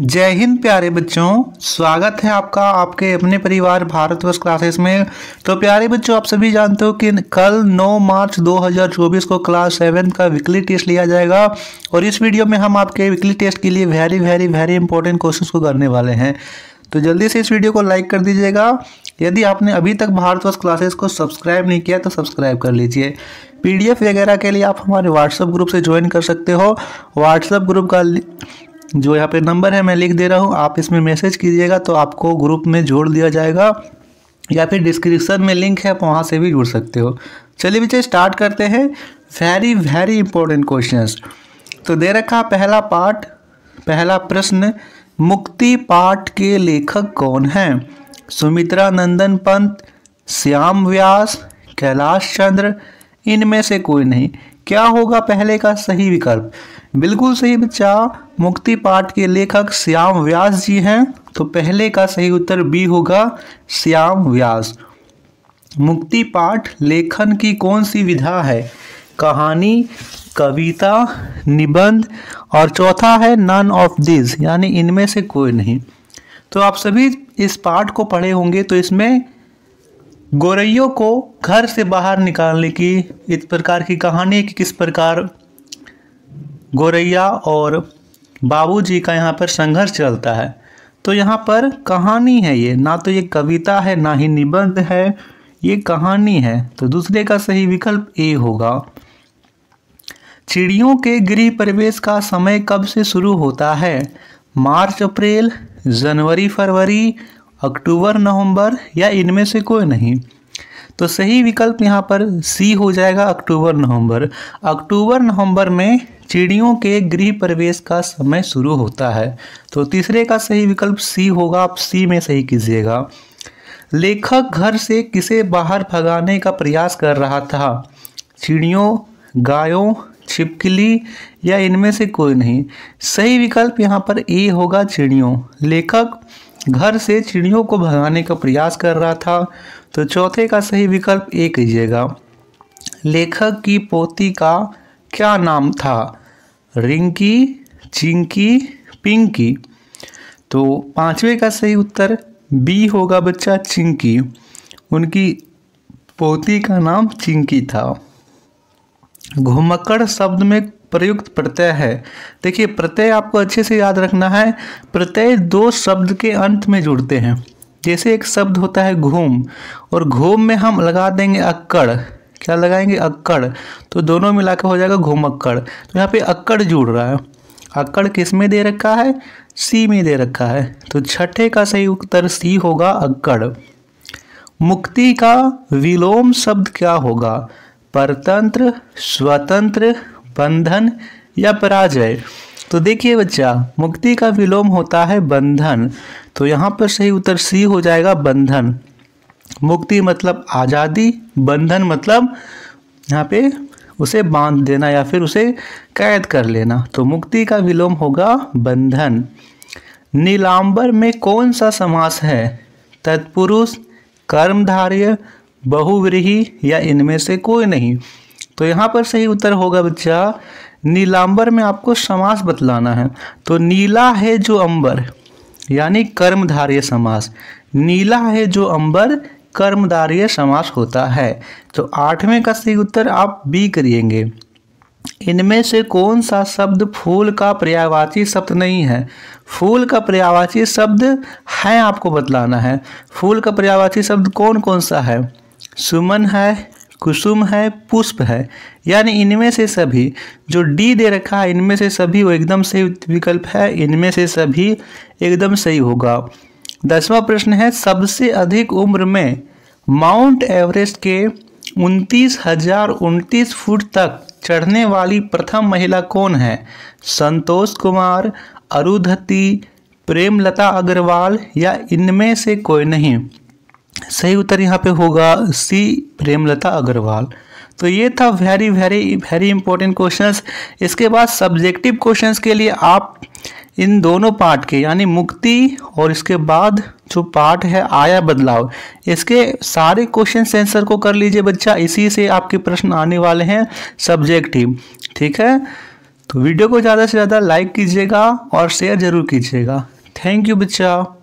जय हिंद प्यारे बच्चों स्वागत है आपका आपके अपने परिवार भारतवर्ष क्लासेस में तो प्यारे बच्चों आप सभी जानते हो कि कल 9 मार्च 2024 को क्लास सेवन का वीकली टेस्ट लिया जाएगा और इस वीडियो में हम आपके वीकली टेस्ट के लिए very very very important questions को करने वाले हैं तो जल्दी से इस वीडियो को लाइक कर दीजिएगा यदि आपने अभी तक भारतवर्ष क्लासेस को सब्सक्राइब नहीं किया तो सब्सक्राइब कर लीजिए पीडीएफ वगैरह के लिए आप हमारे व्हाट्सएप ग्रुप से ज्वाइन कर सकते हो व्हाट्सएप ग्रुप का जो यहाँ पे नंबर है मैं लिख दे रहा हूँ आप इसमें मैसेज कीजिएगा तो आपको ग्रुप में जोड़ दिया जाएगा या फिर डिस्क्रिप्शन में लिंक है आप वहाँ से भी जुड़ सकते हो चलिए बच्चे स्टार्ट करते हैं वेरी वेरी इंपॉर्टेंट क्वेश्चन तो दे रखा पहला पाठ पहला प्रश्न मुक्ति पाठ के लेखक कौन हैं सुमित्रा नंदन पंत श्याम व्यास कैलाश चंद्र इनमें से कोई नहीं क्या होगा पहले का सही विकल्प बिल्कुल सही बच्चा मुक्ति पाठ के लेखक श्याम व्यास जी हैं तो पहले का सही उत्तर बी होगा श्याम व्यास मुक्ति पाठ लेखन की कौन सी विधा है कहानी कविता निबंध और चौथा है नन ऑफ दिस यानी इनमें से कोई नहीं तो आप सभी इस पाठ को पढ़े होंगे तो इसमें गोरैयों को घर से बाहर निकालने की इस प्रकार की कहानी कि किस प्रकार गोरैया और बाबूजी का यहाँ पर संघर्ष चलता है तो यहाँ पर कहानी है ये ना तो ये कविता है ना ही निबंध है ये कहानी है तो दूसरे का सही विकल्प ए होगा चिड़ियों के गृह प्रवेश का समय कब से शुरू होता है मार्च अप्रैल जनवरी फरवरी अक्टूबर नवंबर या इनमें से कोई नहीं तो सही विकल्प यहाँ पर सी हो जाएगा अक्टूबर नवंबर अक्टूबर नवंबर में चिड़ियों के गृह प्रवेश का समय शुरू होता है तो तीसरे का सही विकल्प सी होगा आप सी में सही कीजिएगा लेखक घर से किसे बाहर भगाने का प्रयास कर रहा था चिड़ियों गायों छिपकली या इनमें से कोई नहीं सही विकल्प यहाँ पर ए होगा चिड़ियों लेखक घर से चिड़ियों को भगाने का प्रयास कर रहा था तो चौथे का सही विकल्प ए कीजिएगा लेखक की पोती का क्या नाम था रिंकी चिंकी पिंकी तो पांचवे का सही उत्तर बी होगा बच्चा चिंकी उनकी पोती का नाम चिंकी था घुमक्कड़ शब्द में प्रयुक्त प्रत्यय है देखिए प्रत्यय आपको अच्छे से याद रखना है प्रत्यय दो शब्द के अंत में जुड़ते हैं जैसे एक शब्द होता है घूम और घूम में हम लगा देंगे अक्कड़ क्या लगाएंगे अक्कड़ तो दोनों मिला हो जाएगा घुमक्कड़ तो यहाँ पे अक्कड़ जुड़ रहा है अक्कड़ किस में दे रखा है सी में दे रखा है तो छठे का सही उत्तर सी होगा अक्कड़ मुक्ति का विलोम शब्द क्या होगा परतंत्र स्वतंत्र बंधन या पराजय तो देखिए बच्चा मुक्ति का विलोम होता है बंधन तो यहाँ पर सही उत्तर सी हो जाएगा बंधन मुक्ति मतलब आज़ादी बंधन मतलब यहाँ पे उसे बांध देना या फिर उसे कैद कर लेना तो मुक्ति का विलोम होगा बंधन नीलांबर में कौन सा समास है तत्पुरुष कर्मधार्य बहुव्रीही या इनमें से कोई नहीं तो यहाँ पर सही उत्तर होगा बच्चा नीलांबर में आपको समास बतलाना है तो नीला है जो अंबर यानी कर्मधार्य समास नीला है जो अंबर कर्मदारीय समास होता है तो आठवें का सही उत्तर आप बी करिएगे इनमें से कौन सा शब्द फूल का पर्यायवाची शब्द नहीं है फूल का पर्यायवाची शब्द है आपको बतलाना है फूल का पर्यायवाची शब्द कौन कौन सा है सुमन है कुसुम है पुष्प है यानी इनमें से सभी जो डी दे रखा है इनमें से सभी वो एकदम सही विकल्प है इनमें से सभी एकदम सही होगा दसवां प्रश्न है सबसे अधिक उम्र में माउंट एवरेस्ट के उनतीस हजार उनतीस फुट तक चढ़ने वाली प्रथम महिला कौन है संतोष कुमार अरुधति प्रेमलता अग्रवाल या इनमें से कोई नहीं सही उत्तर यहाँ पे होगा सी प्रेमलता अग्रवाल तो ये था very very very important questions इसके बाद सब्जेक्टिव क्वेश्चंस के लिए आप इन दोनों पार्ट के यानी मुक्ति और इसके बाद जो पार्ट है आया बदलाव इसके सारे क्वेश्चन आंसर को कर लीजिए बच्चा इसी से आपके प्रश्न आने वाले हैं सब्जेक्ट ही ठीक है तो वीडियो को ज़्यादा से ज़्यादा लाइक कीजिएगा और शेयर ज़रूर कीजिएगा थैंक यू बच्चा